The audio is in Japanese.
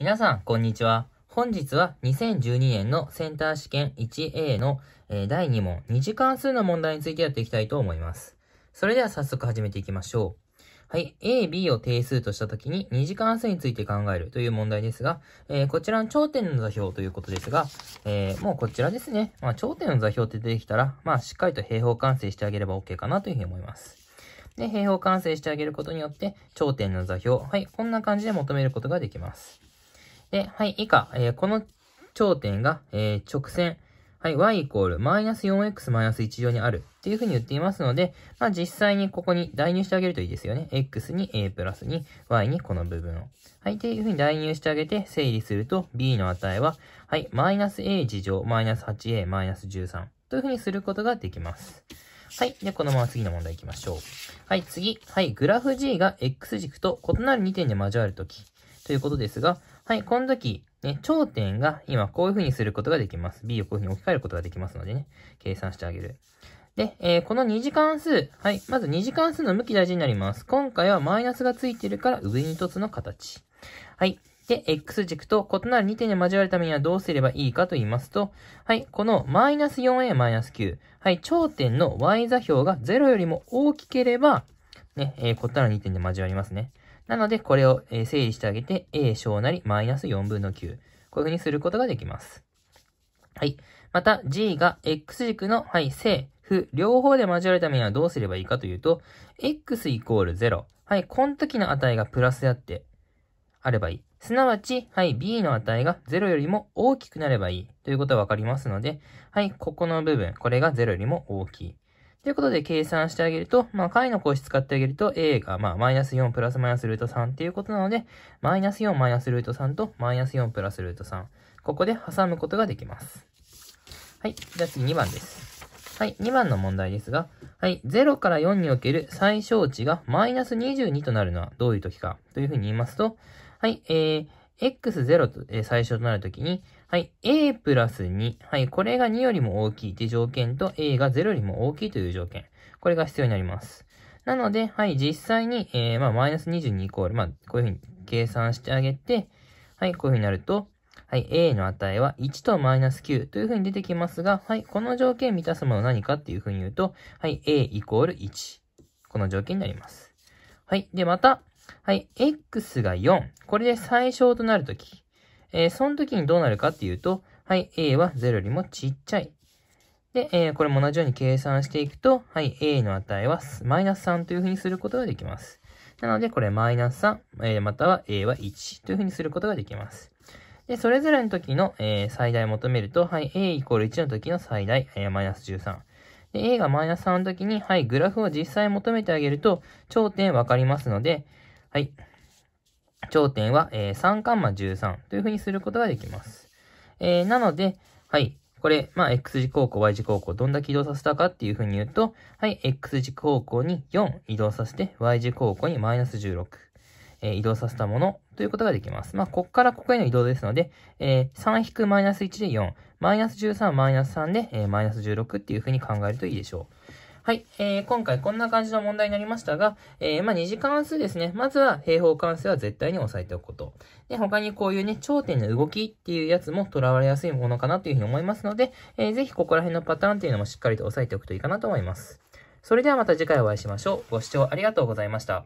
皆さん、こんにちは。本日は2012年のセンター試験 1A の、えー、第2問、2次関数の問題についてやっていきたいと思います。それでは早速始めていきましょう。はい。A、B を定数としたときに2次関数について考えるという問題ですが、えー、こちらの頂点の座標ということですが、えー、もうこちらですね。まあ、頂点の座標って出てきたら、まあ、しっかりと平方完成してあげれば OK かなというふうに思います。で、平方完成してあげることによって、頂点の座標、はい、こんな感じで求めることができます。で、はい、以下、えー、この頂点が、えー、直線、はい、y イコールマイナス 4x-1 乗にあるっていうふうに言っていますので、まあ実際にここに代入してあげるといいですよね。x に a プラスに y にこの部分を。はい、っていうふうに代入してあげて整理すると b の値は、はい、マイナス a 事乗マイナス 8a マイナス13というふうにすることができます。はい。で、このまま次の問題行きましょう。はい、次。はい、グラフ G が X 軸と異なる2点で交わるとき。ということですが、はい、この時、ね、頂点が今こういう風にすることができます。b をこういう風に置き換えることができますのでね、計算してあげる。で、えー、この2次関数。はい。まず2次関数の向き大事になります。今回はマイナスがついてるから上に凸つの形。はい。で、x 軸と異なる2点で交わるためにはどうすればいいかと言いますと、はい。このマイナス 4a マイナス9。はい。頂点の y 座標が0よりも大きければ、ね、えー、異なる2点で交わりますね。なので、これを整理してあげて、A 小なりマイナス4分の9。こういうふうにすることができます。はい。また、G が X 軸の、はい、正、負、両方で交わるためにはどうすればいいかというと、X イコール0。はい、この時の値がプラスであって、あればいい。すなわち、はい、B の値が0よりも大きくなればいいということがわかりますので、はい、ここの部分、これが0よりも大きい。ということで計算してあげると、まあ、解の公式使ってあげると、A が、まあ、マイナス4プラスマイナスルート3っていうことなので、マイナス4マイナスルート3と、マイナス4プラスルート3。ここで挟むことができます。はい。じゃあ次2番です。はい。2番の問題ですが、はい。0から4における最小値がマイナス22となるのはどういう時かというふうに言いますと、はい。えー、x0 と、え最初となるときに、はい、a プラス2、はい、これが2よりも大きいという条件と、a が0よりも大きいという条件、これが必要になります。なので、はい、実際に、えー、まあ、マイナス22イコール、まあ、こういうふうに計算してあげて、はい、こういうふうになると、はい、a の値は1とマイナス9というふうに出てきますが、はい、この条件満たすものは何かっていうふうに言うと、はい、a イコール1。この条件になります。はい。で、また、はい、x が4。これで最小となるとき。えー、その時にどうなるかっていうと、はい、a は0よりもちっちゃい。で、えー、これも同じように計算していくと、はい、a の値はマイナス3というふうにすることができます。なので、これマイナス3、えー、または a は1というふうにすることができます。で、それぞれの時の、えー、最大求めると、はい、a イコール1の時の最大、えー、マイナス13。で、a がマイナス3の時に、はい、グラフを実際求めてあげると、頂点わかりますので、はい。頂点は、えー、3カンマ13というふうにすることができます。えー、なので、はい。これ、まあ、x 軸方向、y 軸方向、どんだけ移動させたかっていうふうに言うと、はい、x 軸方向に4移動させて、y 軸方向にマイナス16、え移動させたものということができます。まあ、こっからここへの移動ですので、えー、3- マイナス1で4、マイナス13、マイナス3で、えー、マイナス16っていうふうに考えるといいでしょう。はい、えー、今回こんな感じの問題になりましたが、えー、まあ、二次関数ですね。まずは平方関数は絶対に押さえておくこと。で、他にこういうね、頂点の動きっていうやつも囚われやすいものかなというふうに思いますので、えー、ぜひここら辺のパターンっていうのもしっかりと押さえておくといいかなと思います。それではまた次回お会いしましょう。ご視聴ありがとうございました。